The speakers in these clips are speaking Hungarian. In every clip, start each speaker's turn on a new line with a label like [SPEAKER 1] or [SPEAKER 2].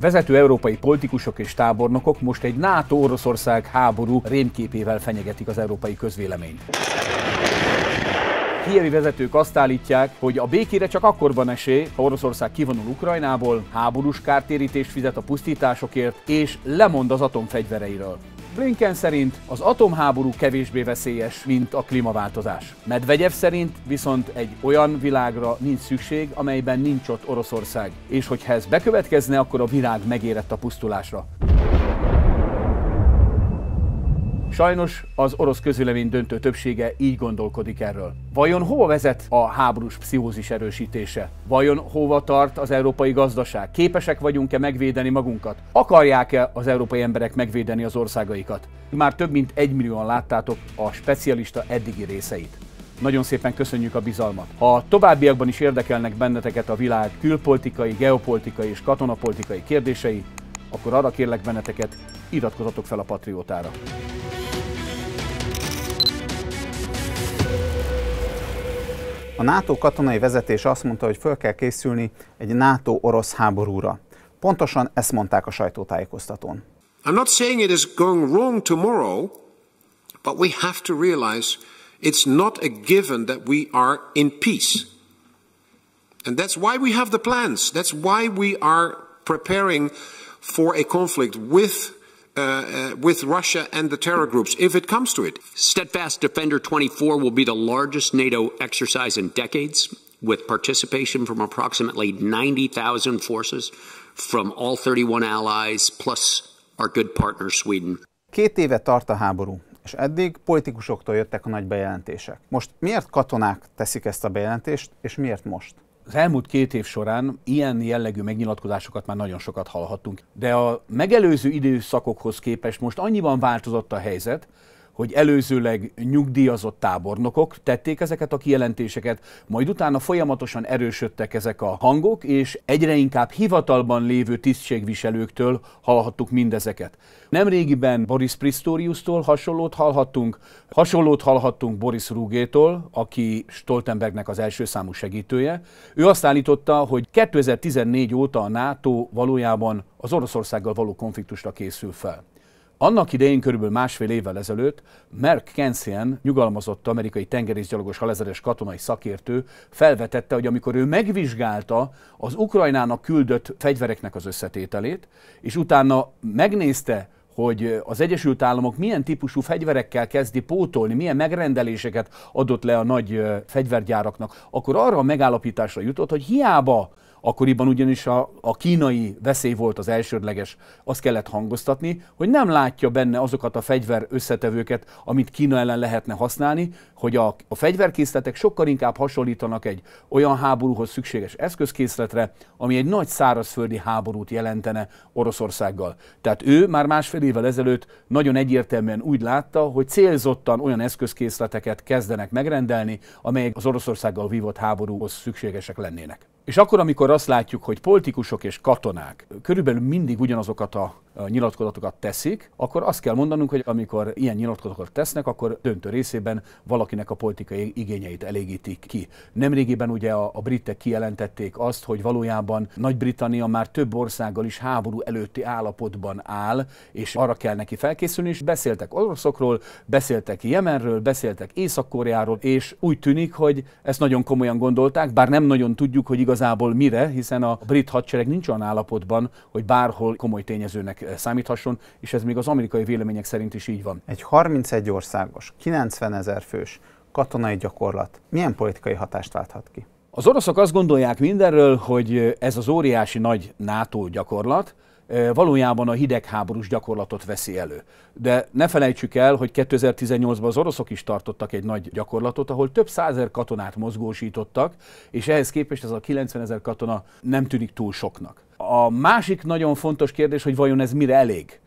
[SPEAKER 1] Vezető európai politikusok és tábornokok most egy NATO-Oroszország háború rémképével fenyegetik az európai közvéleményt. Kievi vezetők azt állítják, hogy a békére csak akkor van esély, ha Oroszország kivonul Ukrajnából, háborús kártérítést fizet a pusztításokért, és lemond az atomfegyvereiről. Blinken szerint az atomháború kevésbé veszélyes, mint a klímaváltozás. Medvegyev szerint viszont egy olyan világra nincs szükség, amelyben nincs ott Oroszország, és hogyha ez bekövetkezne, akkor a világ megérett a pusztulásra. Sajnos az orosz közvélemény döntő többsége így gondolkodik erről. Vajon hova vezet a háborús pszichózis erősítése? Vajon hova tart az európai gazdaság? Képesek vagyunk-e megvédeni magunkat? Akarják-e az európai emberek megvédeni az országaikat? Már több mint egymillióan láttátok a specialista eddigi részeit. Nagyon szépen köszönjük a bizalmat. Ha a továbbiakban is érdekelnek benneteket a világ külpolitikai, geopolitikai és katonapolitikai kérdései, akkor arra kérlek benneteket, iratkozatok fel a Patriótára.
[SPEAKER 2] A NATO katonai vezetés azt mondta, hogy föl kell készülni egy NATO-orosz háborúra. Pontosan ezt mondták a sajtótájékoztatón. I'm not saying it is going wrong tomorrow, but we have to realize it's not a given that we are in peace. And that's why we have the plans. That's why we are preparing for a conflict with Uh, uh, with Russia and the terror groups if it comes to it. Steadfast Defender 24 will be the largest NATO exercise in decades, with participation from approximately 90,000 forces from all 31 allies, plus our good partner Sweden. Két éve tart a háború, és eddig politikusoktól jöttek a nagy bejelentések. Most miért katonák teszik ezt a bejelentést, és miért most? Az elmúlt két év során ilyen jellegű megnyilatkozásokat már nagyon sokat
[SPEAKER 1] hallhattunk, de a megelőző időszakokhoz képest most annyiban változott a helyzet, hogy előzőleg nyugdíjazott tábornokok tették ezeket a kijelentéseket, majd utána folyamatosan erősödtek ezek a hangok, és egyre inkább hivatalban lévő tisztségviselőktől hallhattuk mindezeket. Nemrégiben Boris Pristoriustól hasonlót hallhattunk, hasonlót hallhattunk Boris Rugétól, aki Stoltenbergnek az első számú segítője. Ő azt állította, hogy 2014 óta a NATO valójában az Oroszországgal való konfliktusra készül fel. Annak idején, körülbelül másfél évvel ezelőtt Merck Kensien, nyugalmazott amerikai tengerészgyalogos halezeres katonai szakértő felvetette, hogy amikor ő megvizsgálta az Ukrajnának küldött fegyvereknek az összetételét, és utána megnézte, hogy az Egyesült Államok milyen típusú fegyverekkel kezdi pótolni, milyen megrendeléseket adott le a nagy fegyvergyáraknak, akkor arra a megállapításra jutott, hogy hiába Akkoriban ugyanis a, a kínai veszély volt az elsődleges, azt kellett hangoztatni, hogy nem látja benne azokat a fegyver összetevőket, amit Kína ellen lehetne használni, hogy a, a fegyverkészletek sokkal inkább hasonlítanak egy olyan háborúhoz szükséges eszközkészletre, ami egy nagy szárazföldi háborút jelentene Oroszországgal. Tehát ő már másfél évvel ezelőtt nagyon egyértelműen úgy látta, hogy célzottan olyan eszközkészleteket kezdenek megrendelni, amelyek az Oroszországgal vívott háborúhoz szükségesek lennének. És akkor, amikor azt látjuk, hogy politikusok és katonák körülbelül mindig ugyanazokat a nyilatkozatokat teszik, akkor azt kell mondanunk, hogy amikor ilyen nyilatkozatokat tesznek, akkor döntő részében valakinek a politikai igényeit elégítik ki. Nemrégiben ugye a, a britek kijelentették azt, hogy valójában Nagy-Britannia már több országgal is háború előtti állapotban áll, és arra kell neki felkészülni, és beszéltek oroszokról, beszéltek Jemenről, beszéltek Észak-Koreáról, és úgy tűnik, hogy ezt nagyon komolyan gondolták, bár nem nagyon tudjuk, hogy igazából mire, hiszen a brit hadsereg nincs olyan állapotban, hogy
[SPEAKER 2] bárhol komoly tényezőnek számíthasson, és ez még az amerikai vélemények szerint is így van. Egy 31 országos, 90 ezer fős katonai gyakorlat milyen politikai hatást válthat ki? Az oroszok azt gondolják mindenről, hogy ez az óriási nagy NATO gyakorlat,
[SPEAKER 1] valójában a hidegháborús gyakorlatot veszi elő. De ne felejtsük el, hogy 2018-ban az oroszok is tartottak egy nagy gyakorlatot, ahol több százer katonát mozgósítottak, és ehhez képest ez a 90 ezer katona nem tűnik túl soknak. A másik nagyon fontos kérdés, hogy vajon ez mire elég?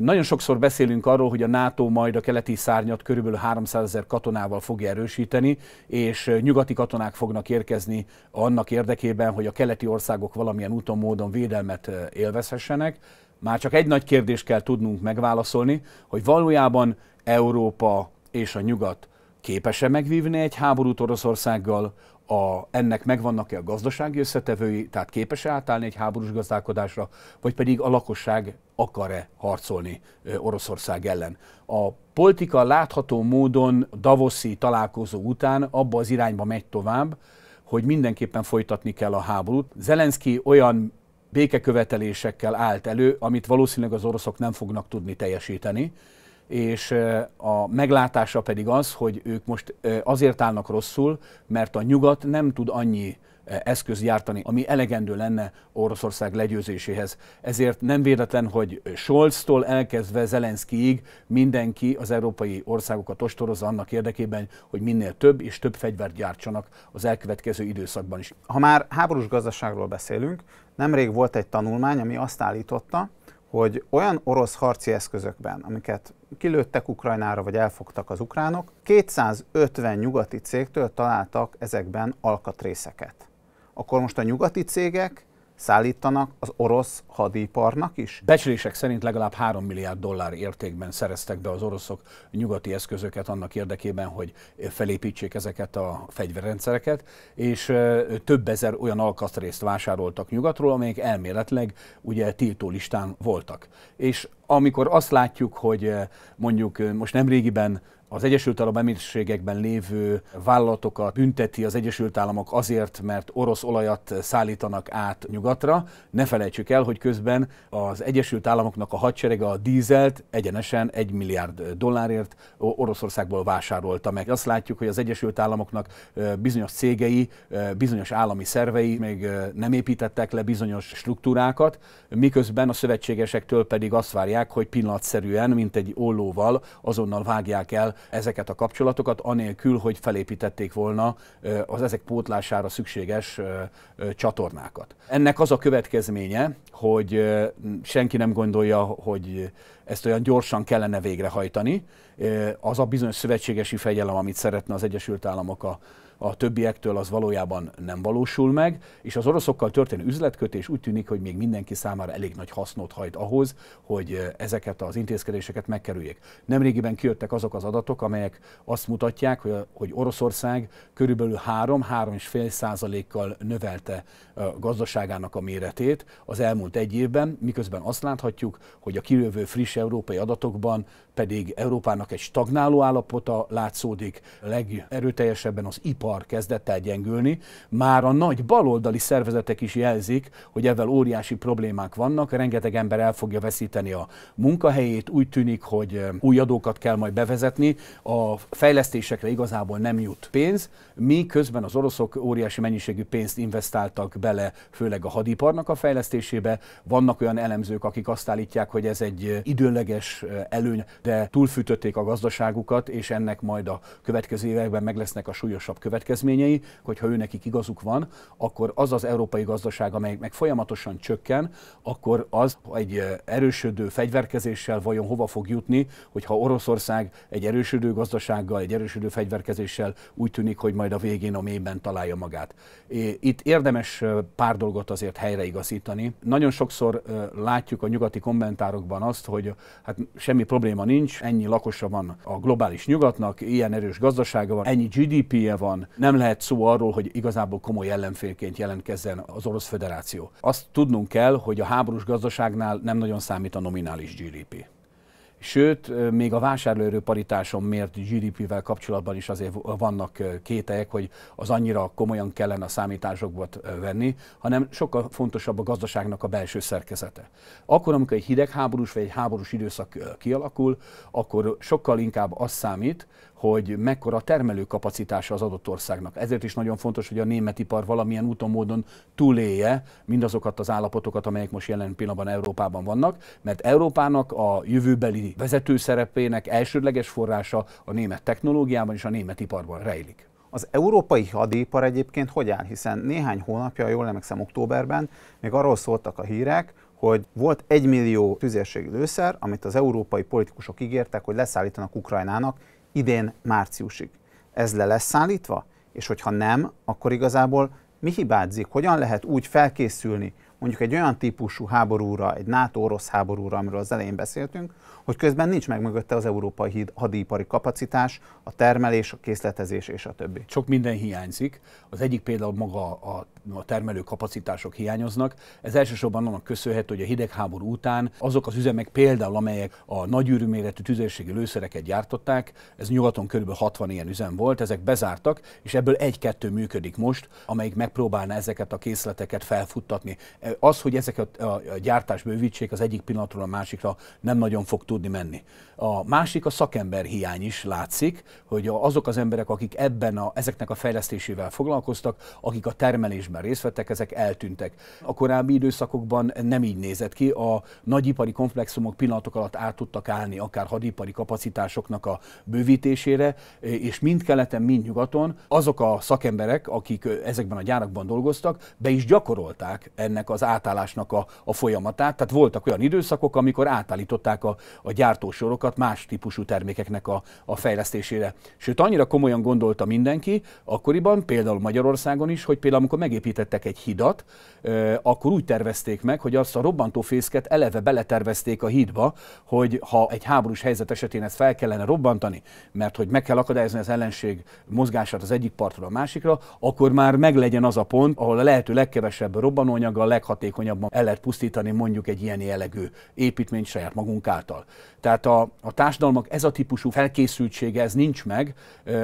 [SPEAKER 1] Nagyon sokszor beszélünk arról, hogy a NATO majd a keleti szárnyat körülbelül 300 ezer katonával fogja erősíteni, és nyugati katonák fognak érkezni annak érdekében, hogy a keleti országok valamilyen úton, módon védelmet élvezhessenek. Már csak egy nagy kérdést kell tudnunk megválaszolni, hogy valójában Európa és a nyugat képes-e megvívni egy háborút Oroszországgal, a, ennek megvannak-e a gazdasági összetevői, tehát képes-e átállni egy háborús gazdálkodásra, vagy pedig a lakosság akar-e harcolni Oroszország ellen. A politika látható módon Davoszi találkozó után abba az irányba megy tovább, hogy mindenképpen folytatni kell a háborút. Zelenszky olyan békekövetelésekkel állt elő, amit valószínűleg az oroszok nem fognak tudni teljesíteni és a meglátása pedig az, hogy ők most azért állnak rosszul, mert a nyugat nem tud annyi eszköz gyártani, ami elegendő lenne Oroszország legyőzéséhez. Ezért nem véletlen, hogy scholz elkezdve Zelenszkijig mindenki az európai
[SPEAKER 2] országokat ostorozza annak érdekében, hogy minél több és több fegyvert gyártsanak az elkövetkező időszakban is. Ha már háborús gazdaságról beszélünk, nemrég volt egy tanulmány, ami azt állította, hogy olyan orosz harci eszközökben, amiket kilőttek Ukrajnára, vagy elfogtak az ukránok. 250 nyugati cégtől találtak ezekben alkatrészeket. Akkor most a nyugati cégek szállítanak az orosz hadiparnak is? Becslések szerint legalább 3 milliárd dollár értékben szereztek be az oroszok
[SPEAKER 1] nyugati eszközöket annak érdekében, hogy felépítsék ezeket a fegyverrendszereket, és több ezer olyan alkatrészt vásároltak nyugatról, amelyek elméletleg ugye tiltó listán voltak. És amikor azt látjuk, hogy eh, mondjuk eh, most nem régiben az Egyesült Arab Emírségekben lévő vállalatokat bünteti az Egyesült Államok azért, mert orosz olajat szállítanak át nyugatra. Ne felejtsük el, hogy közben az Egyesült Államoknak a hadserege a dízelt egyenesen 1 milliárd dollárért Oroszországból vásárolta meg. Azt látjuk, hogy az Egyesült Államoknak eh, bizonyos cégei, bizonyos állami szervei még nem építettek le bizonyos struktúrákat, miközben a szövetségesektől pedig azt várják, akarják, hogy pillanatszerűen, mint egy ollóval azonnal vágják el ezeket a kapcsolatokat, anélkül, hogy felépítették volna az ezek pótlására szükséges csatornákat. Ennek az a következménye, hogy senki nem gondolja, hogy ezt olyan gyorsan kellene végrehajtani. Az a bizonyos szövetségesi fegyelem, amit szeretne az Egyesült Államok a a többiektől, az valójában nem valósul meg, és az oroszokkal történő üzletkötés úgy tűnik, hogy még mindenki számára elég nagy hasznot hajt ahhoz, hogy ezeket az intézkedéseket megkerüljék. Nemrégiben kijöttek azok az adatok, amelyek azt mutatják, hogy, hogy Oroszország körülbelül 3-3,5 százalékkal növelte gazdaságának a méretét az elmúlt egy évben, miközben azt láthatjuk, hogy a kijövő friss európai adatokban pedig Európának egy stagnáló állapota látszódik, legerőteljesebben az ipar ipar kezdett el gyengülni, már a nagy baloldali szervezetek is jelzik, hogy ezzel óriási problémák vannak, rengeteg ember el fogja veszíteni a munkahelyét, úgy tűnik, hogy új adókat kell majd bevezetni, a fejlesztésekre igazából nem jut pénz, mi közben az oroszok óriási mennyiségű pénzt investáltak bele, főleg a hadiparnak a fejlesztésébe. Vannak olyan elemzők, akik azt állítják, hogy ez egy időleges előny, de túlfűtötték a gazdaságukat, és ennek majd a következő években meg lesznek a súlyosabb következmények következményei, hogyha nekik igazuk van, akkor az az európai gazdaság, amely meg folyamatosan csökken, akkor az egy eh, erősödő fegyverkezéssel vajon hova fog jutni, hogyha Oroszország egy erősödő gazdasággal, egy erősödő fegyverkezéssel úgy tűnik, hogy majd a végén a mélyben találja magát. Itt érdemes eh, pár dolgot azért helyreigazítani. Nagyon sokszor eh, látjuk a nyugati kommentárokban azt, hogy hát semmi probléma nincs, ennyi lakosa van a globális nyugatnak, ilyen erős gazdasága van, ennyi GDP-je van, nem lehet szó arról, hogy igazából komoly ellenfélként jelentkezzen az Orosz Föderáció. Azt tudnunk kell, hogy a háborús gazdaságnál nem nagyon számít a nominális GDP. Sőt, még a vásárlóerő paritáson mért GDP-vel kapcsolatban is azért vannak kételyek, hogy az annyira komolyan kellene a számításokba venni, hanem sokkal fontosabb a gazdaságnak a belső szerkezete. Akkor, amikor egy hidegháborús vagy egy háborús időszak kialakul, akkor sokkal inkább az számít, hogy mekkora termelőkapacitása az adott országnak. Ezért is nagyon fontos, hogy a német ipar valamilyen úton módon túlélje mindazokat az állapotokat, amelyek most jelen pillanatban Európában vannak, mert Európának a jövőbeli vezető szerepének elsődleges forrása
[SPEAKER 2] a német technológiában és a német iparban rejlik. Az európai hadipar egyébként hogy áll? Hiszen néhány hónapja, jól emlékszem, októberben még arról szóltak a hírek, hogy volt egy millió tüzérségi lőszer, amit az európai politikusok ígértek, hogy leszállítanak Ukrajnának, idén márciusig. Ez le lesz szállítva? És hogyha nem, akkor igazából mi hibázik? Hogyan lehet úgy felkészülni mondjuk egy olyan típusú háborúra, egy NATO-orosz háborúra, amiről az elején beszéltünk, hogy közben nincs meg mögötte az európai hadipari kapacitás, a termelés, a készletezés és a többi. Sok minden hiányzik. Az egyik például
[SPEAKER 1] maga a, a termelő kapacitások hiányoznak. Ez elsősorban annak köszönhető, hogy a hidegháború után azok az üzemek például, amelyek a nagy méretű tüzérségi lőszereket gyártották, ez nyugaton kb. 60 ilyen üzem volt, ezek bezártak, és ebből egy-kettő működik most, amelyik megpróbálna ezeket a készleteket felfuttatni. Az, hogy ezeket a gyártás bővítsék, az egyik pillanatról a másikra nem nagyon fog tudni menni. A másik a szakember hiány is látszik, hogy azok az emberek, akik ebben a, ezeknek a fejlesztésével foglalkoztak, akik a termelésben részt vettek, ezek eltűntek. A korábbi időszakokban nem így nézett ki, a nagyipari komplexumok pillanatok alatt át tudtak állni, akár hadipari kapacitásoknak a bővítésére, és mind keleten, mind nyugaton azok a szakemberek, akik ezekben a gyárakban dolgoztak, be is gyakorolták ennek az átállásnak a, a folyamatát. Tehát voltak olyan időszakok, amikor átállították a, a gyártósorokat más típusú termékeknek a, a fejlesztésére. Sőt, annyira komolyan gondolta mindenki, akkoriban például Magyarországon is, hogy például amikor megépítettek egy hidat, akkor úgy tervezték meg, hogy azt a robbantófészket eleve beletervezték a hídba, hogy ha egy háborús helyzet esetén ezt fel kellene robbantani, mert hogy meg kell akadályozni az ellenség mozgását az egyik partról a másikra, akkor már meglegyen az a pont, ahol a lehető legkevesebb robbanóanyaggal leghatékonyabban el lehet pusztítani mondjuk egy ilyen jellegű építményt saját magunk által. Tehát a, a társadalmak ez a típusú felkészültsége, ez nincs meg.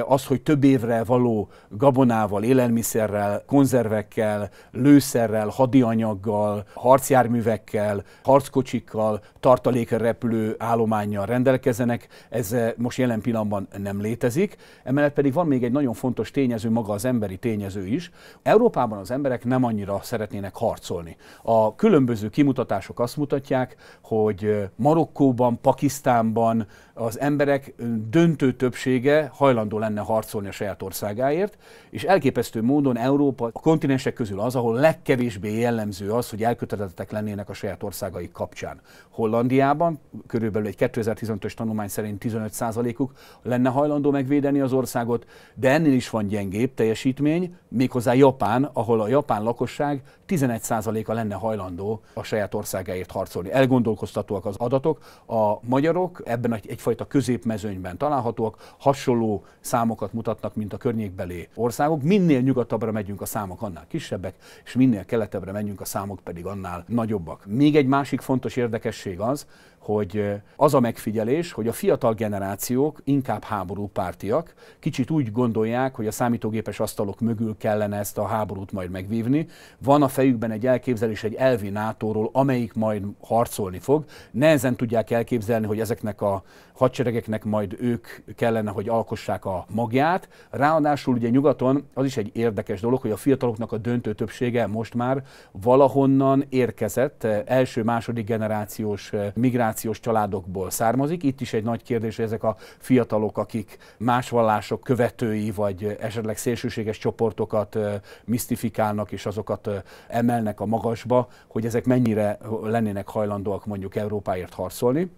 [SPEAKER 1] Az, hogy több évre való gabonával, élelmiszerrel, konzervekkel, lőszerrel, hadianyaggal, harcjárművekkel, harckocsikkal, tartalékra repülő állományjal rendelkezenek, ez most jelen pillanatban nem létezik. Emellett pedig van még egy nagyon fontos tényező, maga az emberi tényező is. Európában az emberek nem annyira szeretnének harcolni. A különböző kimutatások azt mutatják, hogy Marokkóban Pakisztánban az emberek döntő többsége hajlandó lenne harcolni a saját országáért, és elképesztő módon Európa a kontinensek közül az, ahol legkevésbé jellemző az, hogy elkötelezettek lennének a saját országai kapcsán. Hollandiában körülbelül egy 2015-ös tanulmány szerint 15%-uk lenne hajlandó megvédeni az országot, de ennél is van gyengébb teljesítmény, méghozzá Japán, ahol a japán lakosság 11%-a lenne hajlandó a saját országáért harcolni. Elgondolkoztatóak az adatok, a magyarok ebben egyfajta középmezőnyben találhatóak, hasonló számokat mutatnak, mint a környékbeli országok. Minél nyugatabbra megyünk, a számok annál kisebbek, és minél keletebbre megyünk, a számok pedig annál nagyobbak. Még egy másik fontos érdekesség az, hogy az a megfigyelés, hogy a fiatal generációk inkább háborúpártiak, kicsit úgy gondolják, hogy a számítógépes asztalok mögül kellene ezt a háborút majd megvívni. Van a fejükben egy elképzelés egy elvi nato amelyik majd harcolni fog. Nehezen tudják elképzelni, hogy ezeknek a hadseregeknek majd ők kellene, hogy alkossák a magját. Ráadásul ugye nyugaton az is egy érdekes dolog, hogy a fiataloknak a döntő többsége most már valahonnan érkezett első-második generációs migrációs generációs családokból származik. Itt is egy nagy kérdés, hogy ezek a fiatalok, akik más vallások követői, vagy esetleg szélsőséges csoportokat misztifikálnak, és azokat emelnek a magasba, hogy ezek mennyire lennének hajlandóak mondjuk Európáért harcolni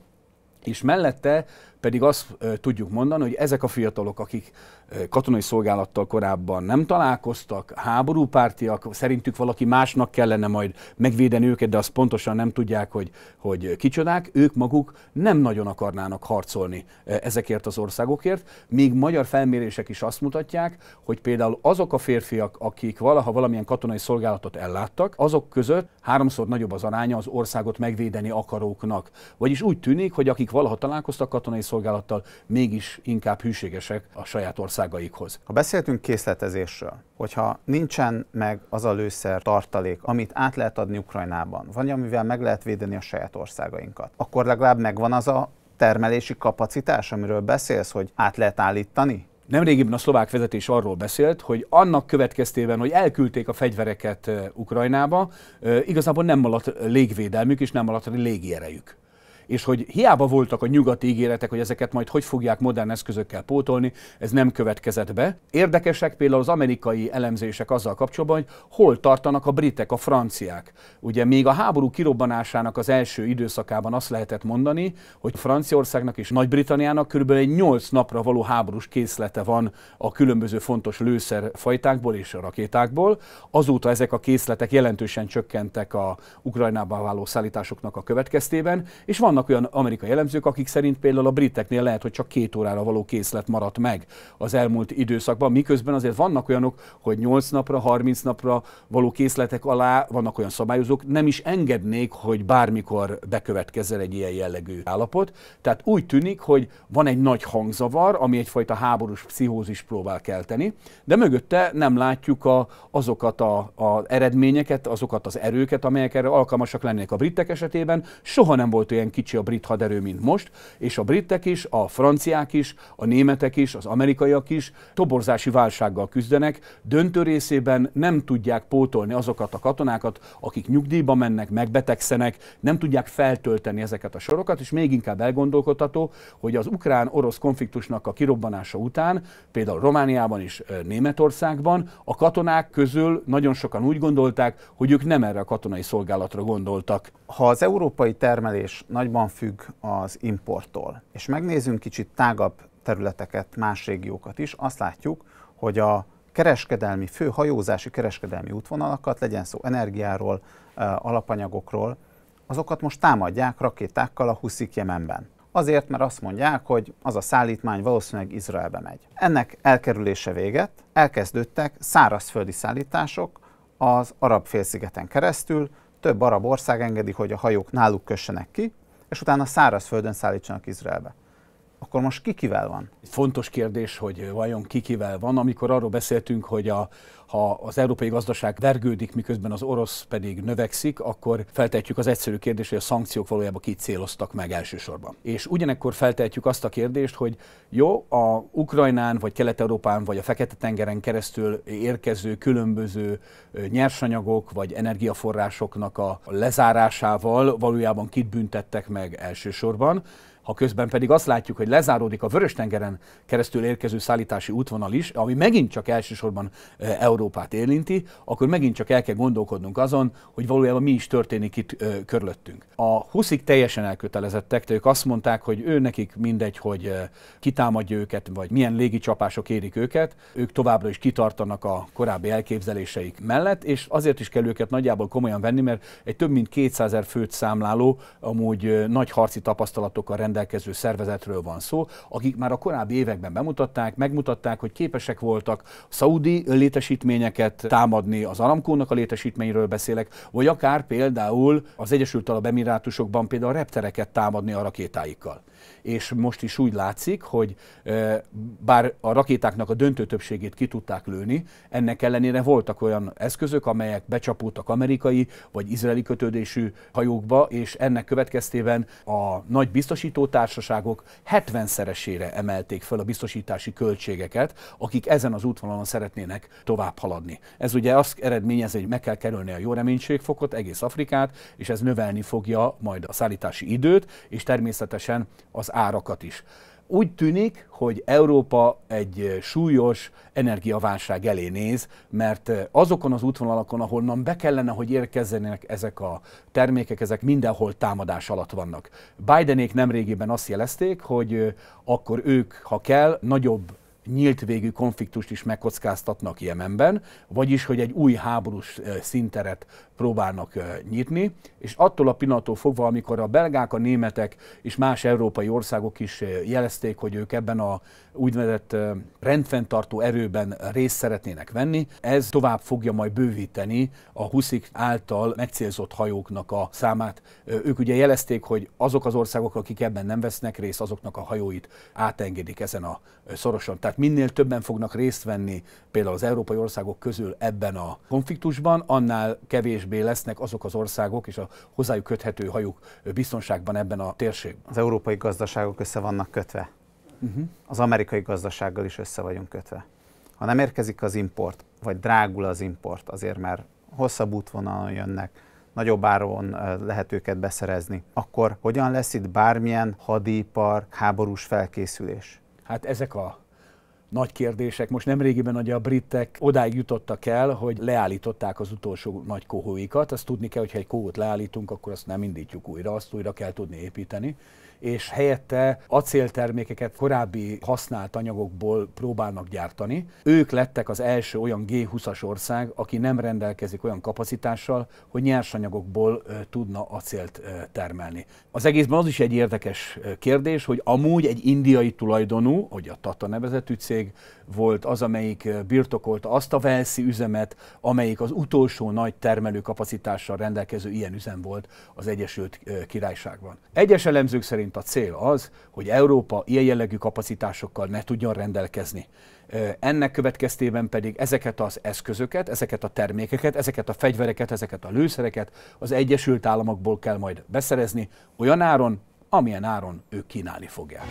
[SPEAKER 1] és mellette pedig azt tudjuk mondani, hogy ezek a fiatalok, akik katonai szolgálattal korábban nem találkoztak, háborúpártiak, szerintük valaki másnak kellene majd megvédeni őket, de azt pontosan nem tudják, hogy, hogy kicsodák, ők maguk nem nagyon akarnának harcolni e, ezekért az országokért, míg magyar felmérések is azt mutatják, hogy például azok a férfiak, akik valaha valamilyen katonai szolgálatot elláttak, azok között háromszor nagyobb az aránya az országot megvédeni akaróknak. Vagyis úgy tűnik, hogy akik valaha találkoztak katonai szolgálattal, mégis inkább
[SPEAKER 2] hűségesek a saját ország országaikhoz. Ha beszéltünk készletezésről, hogyha nincsen meg az a lőszer tartalék, amit át lehet adni Ukrajnában, vagy amivel meg lehet védeni a saját országainkat, akkor legalább megvan az a termelési kapacitás, amiről beszélsz, hogy át lehet állítani? Nemrégiben a szlovák vezetés arról beszélt, hogy annak következtében, hogy elküldték
[SPEAKER 1] a fegyvereket eh, Ukrajnába, eh, igazából nem maradt légvédelmük és nem maradt légierejük és hogy hiába voltak a nyugati ígéretek, hogy ezeket majd hogy fogják modern eszközökkel pótolni, ez nem következett be. Érdekesek például az amerikai elemzések azzal kapcsolatban, hogy hol tartanak a britek, a franciák. Ugye még a háború kirobbanásának az első időszakában azt lehetett mondani, hogy Franciaországnak és Nagy-Britanniának kb. egy 8 napra való háborús készlete van a különböző fontos lőszerfajtákból és a rakétákból. Azóta ezek a készletek jelentősen csökkentek a Ukrajnába váló szállításoknak a következtében, és vannak vannak olyan amerikai elemzők, akik szerint például a briteknél lehet, hogy csak két órára való készlet maradt meg az elmúlt időszakban, miközben azért vannak olyanok, hogy 8 napra, 30 napra való készletek alá vannak olyan szabályozók, nem is engednék, hogy bármikor bekövetkezzen egy ilyen jellegű állapot. Tehát úgy tűnik, hogy van egy nagy hangzavar, ami egyfajta háborús pszichózis próbál kelteni, de mögötte nem látjuk a, azokat a eredményeket, azokat az erőket, amelyek erre alkalmasak lennének a britek esetében. Soha nem volt olyan kicsi kicsi a brit haderő, mint most, és a britek is, a franciák is, a németek is, az amerikaiak is toborzási válsággal küzdenek, döntő részében nem tudják pótolni azokat a katonákat, akik nyugdíjba mennek, megbetegszenek, nem tudják feltölteni ezeket a sorokat, és még inkább elgondolkodható, hogy az ukrán-orosz konfliktusnak a kirobbanása után, például Romániában és Németországban, a katonák közül
[SPEAKER 2] nagyon sokan úgy gondolták, hogy ők nem erre a katonai szolgálatra gondoltak. Ha az európai termelés nagy nagyban függ az importtól. És megnézzünk kicsit tágabb területeket, más régiókat is, azt látjuk, hogy a kereskedelmi, fő hajózási kereskedelmi útvonalakat, legyen szó energiáról, alapanyagokról, azokat most támadják rakétákkal a Huszik Jemenben. Azért, mert azt mondják, hogy az a szállítmány valószínűleg Izraelbe megy. Ennek elkerülése véget elkezdődtek szárazföldi szállítások az arab félszigeten keresztül, több arab ország engedi, hogy a hajók náluk kössenek ki, és utána szárazföldön szállítsanak Izraelbe akkor most kikivel van? Fontos kérdés, hogy vajon kikivel van, amikor arról beszéltünk, hogy a, ha az európai
[SPEAKER 1] gazdaság vergődik, miközben az orosz pedig növekszik, akkor feltehetjük az egyszerű kérdést, hogy a szankciók valójában kit céloztak meg elsősorban. És ugyanekkor feltehetjük azt a kérdést, hogy jó, a Ukrajnán, vagy Kelet-Európán, vagy a Fekete-tengeren keresztül érkező különböző nyersanyagok, vagy energiaforrásoknak a lezárásával valójában kit büntettek meg elsősorban, ha közben pedig azt látjuk, hogy lezáródik a Vörös-tengeren keresztül érkező szállítási útvonal is, ami megint csak elsősorban Európát érinti, akkor megint csak el kell gondolkodnunk azon, hogy valójában mi is történik itt körülöttünk. A huszik teljesen elkötelezettek, ők azt mondták, hogy ő nekik mindegy, hogy kitámadja őket, vagy milyen légicsapások érik őket, ők továbbra is kitartanak a korábbi elképzeléseik mellett, és azért is kell őket nagyjából komolyan venni, mert egy több mint 200 ezer főt számláló, amúgy nagy harci tapasztalatokkal rendelkező rendelkező szervezetről van szó, akik már a korábbi években bemutatták, megmutatták, hogy képesek voltak szaudi létesítményeket támadni, az Aramkónak a létesítményről beszélek, vagy akár például az Egyesült Arab Emirátusokban például a reptereket támadni a rakétáikkal és most is úgy látszik, hogy bár a rakétáknak a döntő többségét ki tudták lőni, ennek ellenére voltak olyan eszközök, amelyek becsapultak amerikai vagy izraeli kötődésű hajókba, és ennek következtében a nagy biztosító társaságok 70-szeresére emelték fel a biztosítási költségeket, akik ezen az útvonalon szeretnének tovább haladni. Ez ugye azt eredményez, hogy meg kell kerülni a jó reménységfokot, egész Afrikát, és ez növelni fogja majd a szállítási időt, és természetesen az árakat is. Úgy tűnik, hogy Európa egy súlyos energiaválság elé néz, mert azokon az útvonalakon, ahonnan be kellene, hogy érkezzenek ezek a termékek, ezek mindenhol támadás alatt vannak. Bidenék nemrégiben azt jelezték, hogy akkor ők, ha kell, nagyobb nyílt végű konfliktust is megkockáztatnak Jemenben, vagyis, hogy egy új háborús szinteret próbálnak nyitni, és attól a pillanattól fogva, amikor a belgák, a németek és más európai országok is jelezték, hogy ők ebben a úgynevezett rendfenntartó erőben részt szeretnének venni, ez tovább fogja majd bővíteni a huszik által megcélzott hajóknak a számát. Ők ugye jelezték, hogy azok az országok, akik ebben nem vesznek részt, azoknak a hajóit átengedik ezen a szorosan tehát minél többen fognak részt venni például az európai országok közül ebben a konfliktusban, annál kevésbé lesznek azok az országok és a hozzájuk köthető hajuk
[SPEAKER 2] biztonságban ebben a térségben. Az európai gazdaságok össze vannak kötve. Uh-huh. Az amerikai gazdasággal is össze vagyunk kötve. Ha nem érkezik az import, vagy drágul az import, azért mert hosszabb útvonalon jönnek, nagyobb áron lehet őket beszerezni, akkor hogyan lesz itt bármilyen hadipar, háborús felkészülés?
[SPEAKER 1] Hát ezek a
[SPEAKER 2] nagy kérdések. Most nemrégiben ugye a britek odáig jutottak el, hogy leállították
[SPEAKER 1] az utolsó nagy kohóikat. Azt tudni kell, hogy ha egy kohót leállítunk, akkor azt nem indítjuk újra, azt újra kell tudni építeni és helyette acéltermékeket korábbi használt anyagokból próbálnak gyártani. Ők lettek az első olyan G20-as ország, aki nem rendelkezik olyan kapacitással, hogy nyersanyagokból tudna acélt termelni. Az egészben az is egy érdekes kérdés, hogy amúgy egy indiai tulajdonú, hogy a Tata nevezetű cég volt az, amelyik birtokolta azt a Velszi üzemet, amelyik az utolsó nagy termelő kapacitással rendelkező ilyen üzem volt az Egyesült Királyságban. Egyes elemzők szerint egyébként a cél az, hogy Európa ilyen jellegű kapacitásokkal ne tudjon rendelkezni. Ennek következtében pedig ezeket az eszközöket, ezeket a termékeket, ezeket a fegyvereket, ezeket a lőszereket az Egyesült Államokból kell majd beszerezni olyan áron, amilyen áron ők kínálni fogják.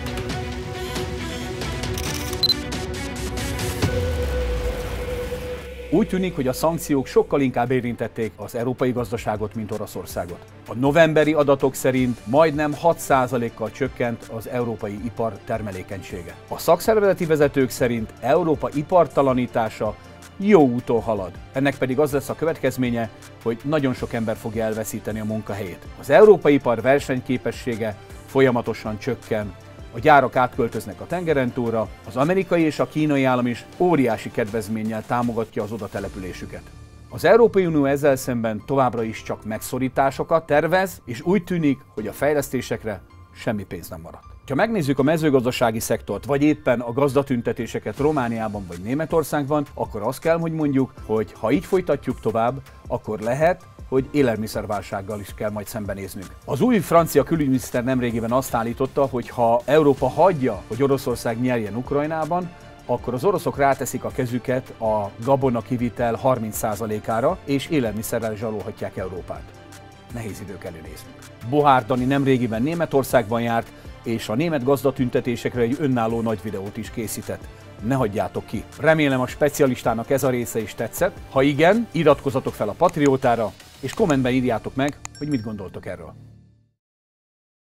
[SPEAKER 1] Úgy tűnik, hogy a szankciók sokkal inkább érintették az európai gazdaságot, mint Oroszországot. A novemberi adatok szerint majdnem 6%-kal csökkent az európai ipar termelékenysége. A szakszervezeti vezetők szerint Európa ipartalanítása jó úton halad. Ennek pedig az lesz a következménye, hogy nagyon sok ember fogja elveszíteni a munkahelyét. Az európai ipar versenyképessége folyamatosan csökken, a gyárak átköltöznek a tengeren túlra, az amerikai és a kínai állam is óriási kedvezménnyel támogatja az oda településüket. Az Európai Unió ezzel szemben továbbra is csak megszorításokat tervez, és úgy tűnik, hogy a fejlesztésekre semmi pénz nem maradt. Ha megnézzük a mezőgazdasági szektort, vagy éppen a gazdatüntetéseket Romániában vagy Németországban, akkor azt kell, hogy mondjuk, hogy ha így folytatjuk tovább, akkor lehet, hogy élelmiszerválsággal is kell majd szembenéznünk. Az új francia külügyminiszter nemrégiben azt állította, hogy ha Európa hagyja, hogy Oroszország nyerjen Ukrajnában, akkor az oroszok ráteszik a kezüket a gabona kivitel 30%-ára, és élelmiszerrel zsalóhatják Európát. Nehéz idők előnéznek. Bohár Dani nemrégiben Németországban járt, és a német gazdatüntetésekre egy önálló nagy videót is készített. Ne hagyjátok ki! Remélem a specialistának ez a része is tetszett. Ha igen, iratkozatok fel a Patriótára, és kommentben írjátok meg, hogy mit gondoltok erről.